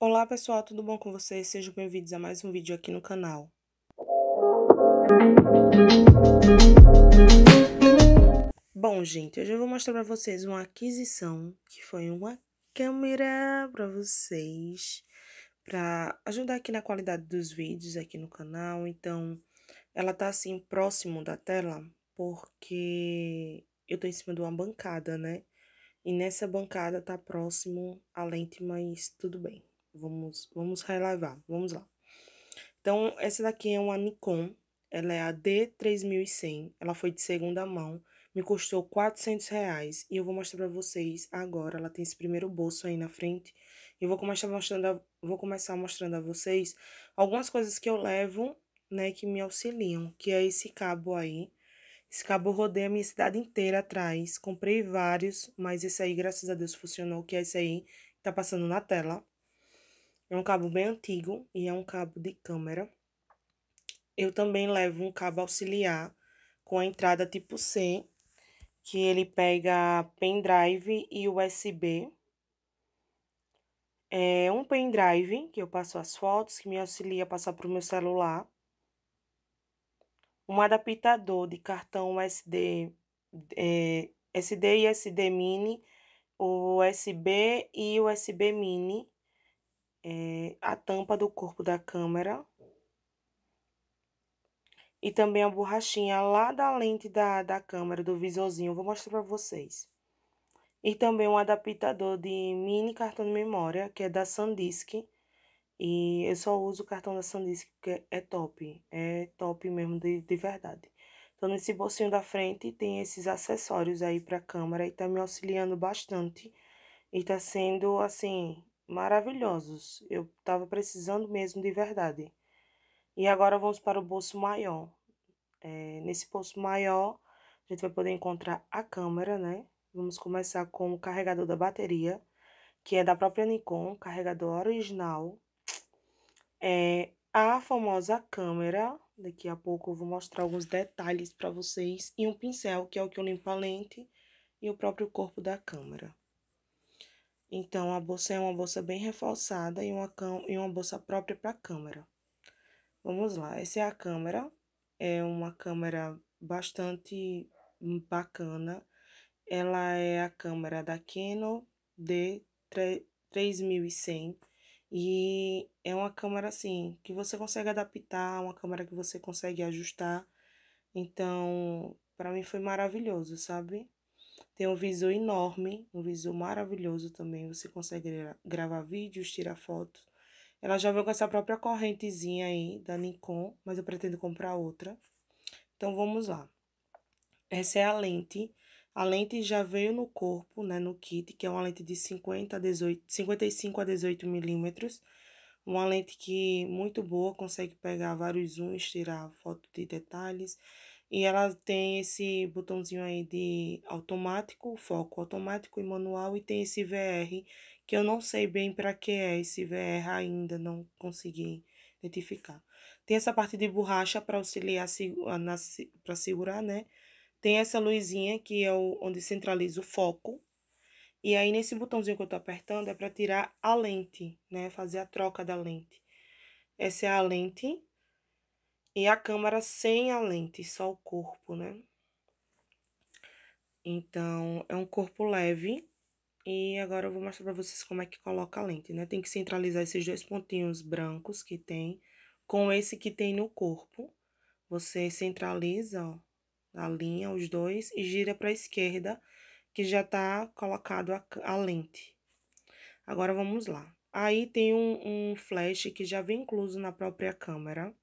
Olá pessoal, tudo bom com vocês? Sejam bem-vindos a mais um vídeo aqui no canal. Bom, gente, hoje eu vou mostrar para vocês uma aquisição que foi uma câmera para vocês para ajudar aqui na qualidade dos vídeos aqui no canal. Então, ela tá assim próximo da tela porque eu tô em cima de uma bancada, né? E nessa bancada tá próximo a lente, mas tudo bem. Vamos, vamos relevar, vamos lá. Então, essa daqui é uma Nikon, ela é a D3100, ela foi de segunda mão, me custou 400 reais e eu vou mostrar pra vocês agora, ela tem esse primeiro bolso aí na frente. E eu vou começar mostrando, a, vou começar mostrando a vocês algumas coisas que eu levo, né, que me auxiliam, que é esse cabo aí, esse cabo rodeia a minha cidade inteira atrás. Comprei vários, mas esse aí, graças a Deus, funcionou, que é esse aí tá passando na tela. É um cabo bem antigo e é um cabo de câmera. Eu também levo um cabo auxiliar com a entrada tipo C, que ele pega pendrive e USB. É um pendrive que eu passo as fotos, que me auxilia a passar para o meu celular. Um adaptador de cartão SD, é, SD e SD Mini, o USB e USB Mini é, a tampa do corpo da câmera e também a borrachinha lá da lente da, da câmera, do visorzinho, vou mostrar para vocês. E também um adaptador de mini cartão de memória, que é da Sandisk. E eu só uso o cartão da Sandisk porque é top, é top mesmo de, de verdade. Então, nesse bolsinho da frente tem esses acessórios aí para câmera e tá me auxiliando bastante. E tá sendo, assim, maravilhosos. Eu estava precisando mesmo de verdade. E agora vamos para o bolso maior. É, nesse bolso maior, a gente vai poder encontrar a câmera, né? Vamos começar com o carregador da bateria, que é da própria Nikon, carregador original. É a famosa câmera, daqui a pouco eu vou mostrar alguns detalhes para vocês, e um pincel, que é o que eu limpo a lente, e o próprio corpo da câmera. Então, a bolsa é uma bolsa bem reforçada e uma, e uma bolsa própria para câmera. Vamos lá, essa é a câmera. É uma câmera bastante bacana. Ela é a câmera da Canon D3100 e é uma câmera assim que você consegue adaptar, uma câmera que você consegue ajustar. Então, para mim foi maravilhoso, sabe? Tem um visor enorme, um visor maravilhoso também. Você consegue gravar vídeos, tirar fotos. Ela já veio com essa própria correntezinha aí da Nikon, mas eu pretendo comprar outra. Então vamos lá. Essa é a lente. A lente já veio no corpo, né, no kit, que é uma lente de 50 a 18, 55 a 18 milímetros. Uma lente que muito boa, consegue pegar vários zooms, tirar foto de detalhes. E ela tem esse botãozinho aí de automático, foco automático e manual e tem esse VR, que eu não sei bem para que é esse VR ainda, não consegui identificar. Tem essa parte de borracha para auxiliar para segurar, né? Tem essa luzinha que é o, onde centraliza o foco. E aí nesse botãozinho que eu tô apertando é para tirar a lente, né? Fazer a troca da lente. Essa é a lente e a câmera sem a lente, só o corpo, né? Então, é um corpo leve. E agora eu vou mostrar pra vocês como é que coloca a lente, né? Tem que centralizar esses dois pontinhos brancos que tem com esse que tem no corpo. Você centraliza, ó, a linha, os dois, e gira pra esquerda, que já tá colocado a, a lente. Agora, vamos lá. Aí tem um, um flash que já vem incluso na própria câmera.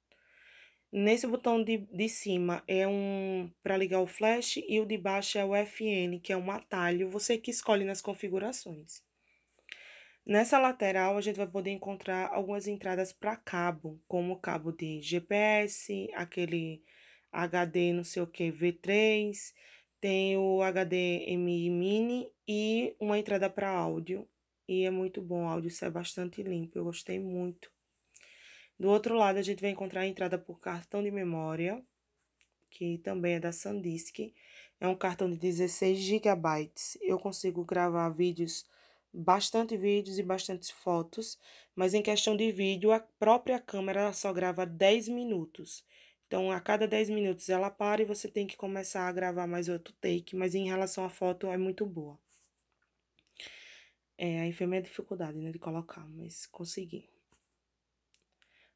Nesse botão de, de cima é um para ligar o flash e o de baixo é o FN, que é um atalho, você que escolhe nas configurações. Nessa lateral, a gente vai poder encontrar algumas entradas para cabo, como cabo de GPS, aquele HD não sei o que, V3, tem o HDMI Mini e uma entrada para áudio. E é muito bom, o áudio é bastante limpo, eu gostei muito. Do outro lado, a gente vai encontrar a entrada por cartão de memória, que também é da SanDisk. É um cartão de 16 GB. Eu consigo gravar vídeos, bastante vídeos e bastantes fotos, mas em questão de vídeo, a própria câmera só grava 10 minutos. Então, a cada 10 minutos ela para e você tem que começar a gravar mais outro take, mas em relação à foto é muito boa. É, aí foi minha dificuldade, né, de colocar, mas consegui.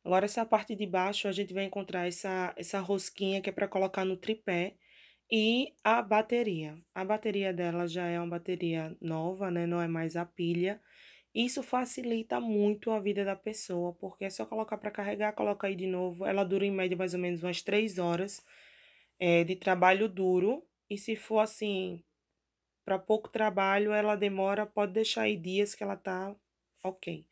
Agora, essa parte de baixo, a gente vai encontrar essa, essa rosquinha que é para colocar no tripé e a bateria. A bateria dela já é uma bateria nova, né? Não é mais a pilha. Isso facilita muito a vida da pessoa, porque é só colocar para carregar, coloca aí de novo. Ela dura em média mais ou menos umas 3 horas é, de trabalho duro. E se for assim, para pouco trabalho, ela demora, pode deixar aí dias que ela tá ok.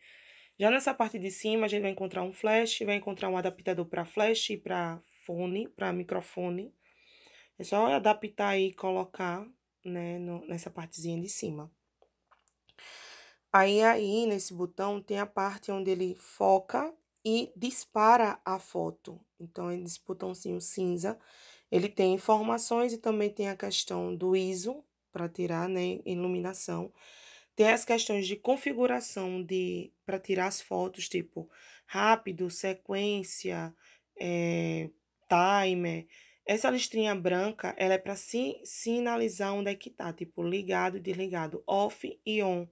Já nessa parte de cima, a gente vai encontrar um flash, vai encontrar um adaptador para flash e para fone, para microfone. É só adaptar e colocar, né, no, nessa partezinha de cima. Aí, aí, nesse botão, tem a parte onde ele foca e dispara a foto. Então, esse botãozinho cinza, ele tem informações e também tem a questão do ISO, para tirar, né, iluminação. Iluminação tem as questões de configuração de para tirar as fotos, tipo rápido, sequência, é, timer. Essa listrinha branca, ela é para sinalizar onde é que tá, tipo ligado e desligado, off e on.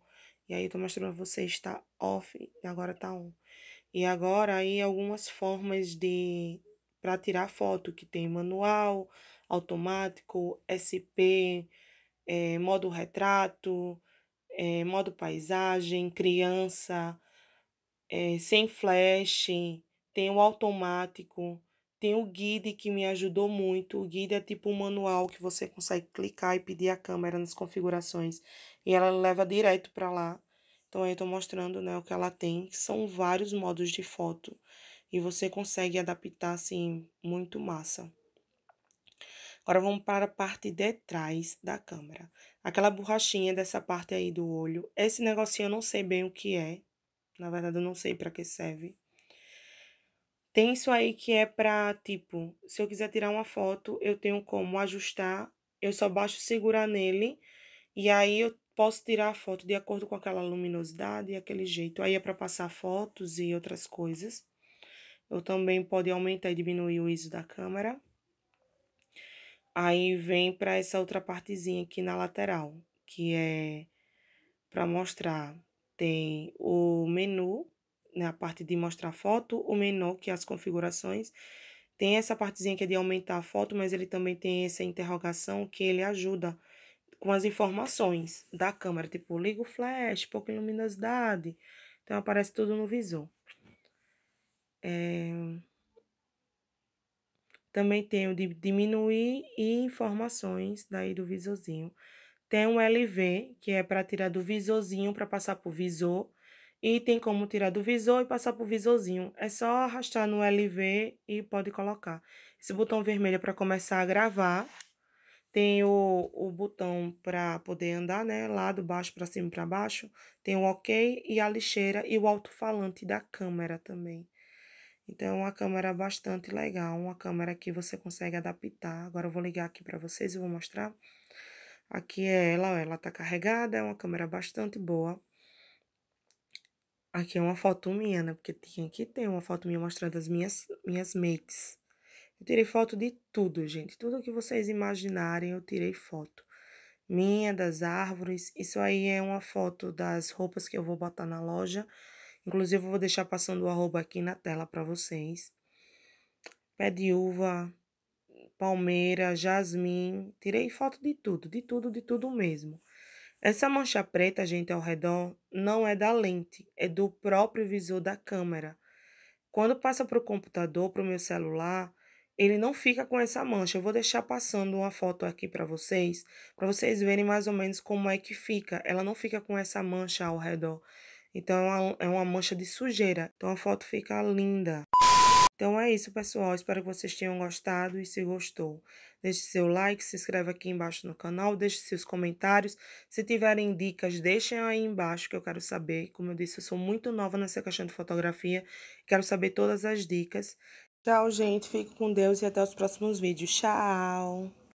E aí eu tô mostrando pra vocês, está off e agora tá on. E agora aí algumas formas de para tirar foto que tem manual, automático, SP, é, eh, modo retrato, é, modo paisagem, criança, é, sem flash, tem o automático, tem o guide que me ajudou muito. O guide é tipo um manual que você consegue clicar e pedir a câmera nas configurações e ela leva direto para lá. Então aí eu estou mostrando, né, o que ela tem, que são vários modos de foto e você consegue adaptar assim muito massa. Agora vamos para a parte de trás da câmera. Aquela borrachinha dessa parte aí do olho. Esse negocinho eu não sei bem o que é. Na verdade, eu não sei para que serve. Tem isso aí que é para, tipo, se eu quiser tirar uma foto, eu tenho como ajustar. Eu só baixo segurar nele. E aí eu posso tirar a foto de acordo com aquela luminosidade e aquele jeito. Aí é para passar fotos e outras coisas. Eu também pode aumentar e diminuir o ISO da câmera. Aí vem para essa outra partezinha aqui na lateral, que é para mostrar. Tem o menu, né, a parte de mostrar foto, o menu, que é as configurações. Tem essa partezinha que é de aumentar a foto, mas ele também tem essa interrogação que ele ajuda com as informações da câmera, tipo liga o flash, pouca luminosidade. Então aparece tudo no visor. É... Também tem o de diminuir e informações, daí do visorzinho. Tem um LV, que é para tirar do visorzinho para passar para o visor. E tem como tirar do visor e passar para o visorzinho. É só arrastar no LV e pode colocar. Esse botão vermelho é para começar a gravar. Tem o, o botão para poder andar, né? Lá do baixo para cima e para baixo. Tem o OK e a lixeira e o alto-falante da câmera também. Então, é uma câmera bastante legal, uma câmera que você consegue adaptar. Agora eu vou ligar aqui para vocês e vou mostrar. Aqui é ela, ela tá carregada, é uma câmera bastante boa. Aqui é uma foto minha, né? Porque aqui tem uma foto minha mostrando as minhas, minhas makes. Eu tirei foto de tudo, gente. Tudo que vocês imaginarem, eu tirei foto. Minha, das árvores. Isso aí é uma foto das roupas que eu vou botar na loja. Inclusive, eu vou deixar passando o arroba aqui na tela para vocês. Pé de uva, palmeira, jasmim. Tirei foto de tudo, de tudo, de tudo mesmo. Essa mancha preta, gente, ao redor, não é da lente, é do próprio visor da câmera. Quando passa para o computador, para o meu celular, ele não fica com essa mancha. Eu vou deixar passando uma foto aqui para vocês, para vocês verem mais ou menos como é que fica. Ela não fica com essa mancha ao redor. Então é uma, é uma mancha de sujeira. Então a foto fica linda. Então é isso, pessoal. Espero que vocês tenham gostado e se gostou, deixe seu like, se inscreve aqui embaixo no canal, deixe seus comentários. Se tiverem dicas, deixem aí embaixo que eu quero saber. Como eu disse, eu sou muito nova nessa questão de fotografia, quero saber todas as dicas. Tchau, gente. Fique com Deus e até os próximos vídeos. Tchau!